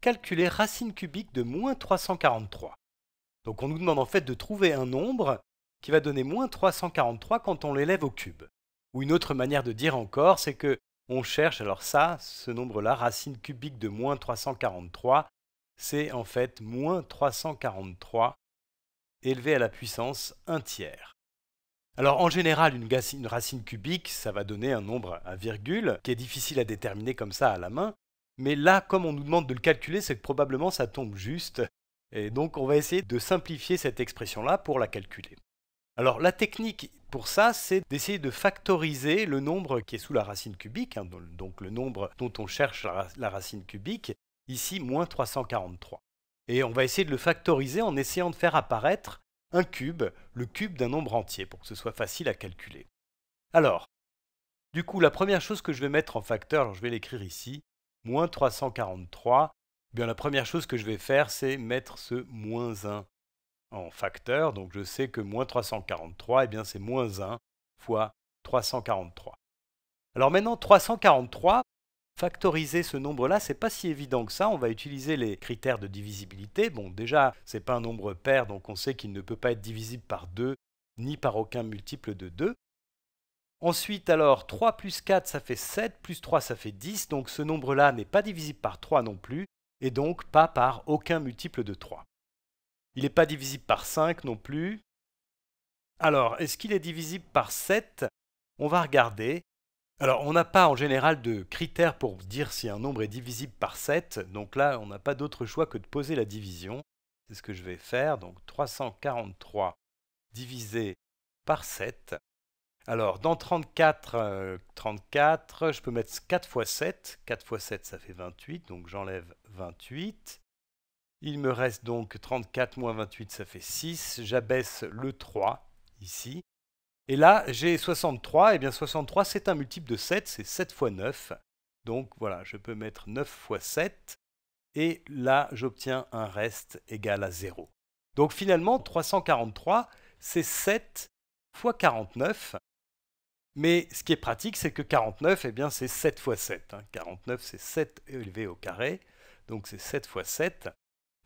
calculer racine cubique de moins 343. Donc on nous demande en fait de trouver un nombre qui va donner moins 343 quand on l'élève au cube. Ou une autre manière de dire encore, c'est que on cherche, alors ça, ce nombre-là, racine cubique de moins 343, c'est en fait moins 343 élevé à la puissance 1 tiers. Alors en général, une, racine cubique, ça va donner un nombre à virgule, qui est difficile à déterminer comme ça à la main, mais là, comme on nous demande de le calculer, c'est que probablement ça tombe juste. Et donc on va essayer de simplifier cette expression-là pour la calculer. Alors la technique pour ça, c'est d'essayer de factoriser le nombre qui est sous la racine cubique, hein, donc le nombre dont on cherche la, racine cubique, ici moins 343. Et on va essayer de le factoriser en essayant de faire apparaître un cube, le cube d'un nombre entier, pour que ce soit facile à calculer. Alors, du coup, la première chose que je vais mettre en facteur, je vais l'écrire ici, moins 343, eh bien la première chose que je vais faire, c'est mettre ce moins 1 en facteur. Donc je sais que moins 343, eh bien c'est moins 1 fois 343. Alors maintenant, 343, factoriser ce nombre-là, c'est pas si évident que ça. On va utiliser les critères de divisibilité. Bon, déjà, n'est pas un nombre pair, donc on sait qu'il ne peut pas être divisible par 2 ni par aucun multiple de 2. Ensuite, alors, 3 plus 4, ça fait 7, plus 3, ça fait 10, donc ce nombre-là n'est pas divisible par 3 non plus, et donc pas par aucun multiple de 3. Il n'est pas divisible par 5 non plus. Alors, est-ce qu'il est divisible par 7 On va regarder. Alors, on n'a pas en général de critères pour dire si un nombre est divisible par 7, donc là, on n'a pas d'autre choix que de poser la division. C'est ce que je vais faire, donc 343 divisé par 7. Alors, dans 34, 34, euh, je peux mettre 4 fois 7. 4 x 7, ça fait 28, donc j'enlève 28. Il me reste donc 34 moins 28, ça fait 6. J'abaisse le 3 ici. Et là, j'ai 63. Et eh bien 63, c'est un multiple de 7, c'est 7 fois 9. Donc voilà, je peux mettre 9 x 7. Et là, j'obtiens un reste égal à 0. Donc finalement, 343, c'est 7 fois 49. Mais ce qui est pratique, c'est que 49, eh bien, c'est 7 fois 7. 49, hein. c'est 7 élevé au carré, donc c'est 7 fois 7.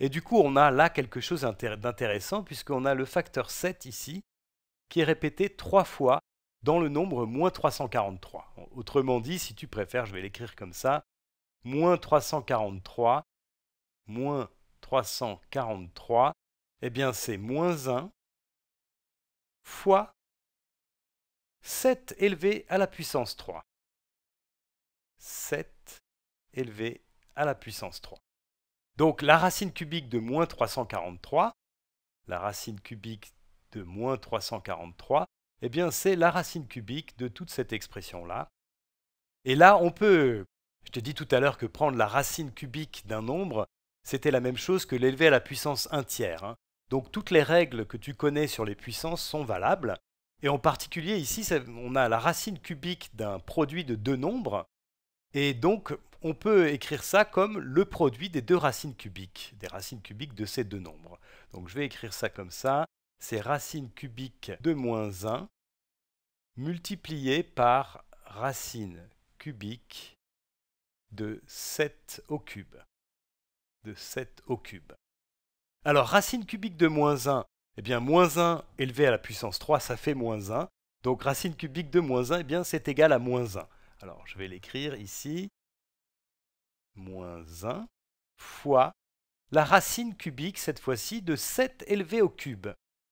Et du coup, on a là quelque chose d'intéressant, puisqu'on a le facteur 7 ici, qui est répété 3 fois dans le nombre moins 343. Autrement dit, si tu préfères, je vais l'écrire comme ça, moins 343, moins 343, eh bien c'est moins 1 fois 7 élevé à la puissance 3. 7 élevé à la puissance 3. Donc la racine cubique de moins 343, la racine cubique de moins 343, eh bien c'est la racine cubique de toute cette expression-là. Et là, on peut, je te dis tout à l'heure que prendre la racine cubique d'un nombre, c'était la même chose que l'élever à la puissance 1 tiers. Hein. Donc toutes les règles que tu connais sur les puissances sont valables, et en particulier ici, on a la racine cubique d'un produit de deux nombres. Et donc, on peut écrire ça comme le produit des deux racines cubiques, des racines cubiques de ces deux nombres. Donc je vais écrire ça comme ça. C'est racine cubique de moins 1 multipliée par racine cubique de 7 au cube. De 7 au cube. Alors, racine cubique de moins 1, eh bien, moins 1 élevé à la puissance 3, ça fait moins 1. Donc racine cubique de moins 1, eh bien, c'est égal à moins 1. Alors, je vais l'écrire ici. Moins 1 fois la racine cubique, cette fois-ci, de 7 élevé au cube.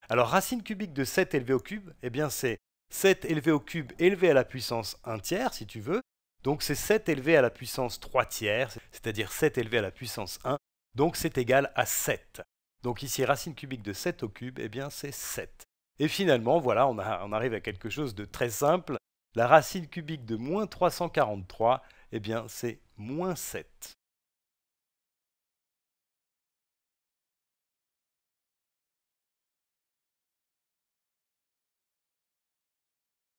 Alors, racine cubique de 7 élevé au cube, eh bien, c'est 7 élevé au cube élevé à la puissance 1 tiers, si tu veux. Donc, c'est 7 élevé à la puissance 3 tiers, c'est-à-dire 7 élevé à la puissance 1. Donc, c'est égal à 7. Donc ici, racine cubique de 7 au cube, eh bien c'est 7. Et finalement, voilà, on, arrive à quelque chose de très simple. La racine cubique de moins 343, eh bien c'est moins 7.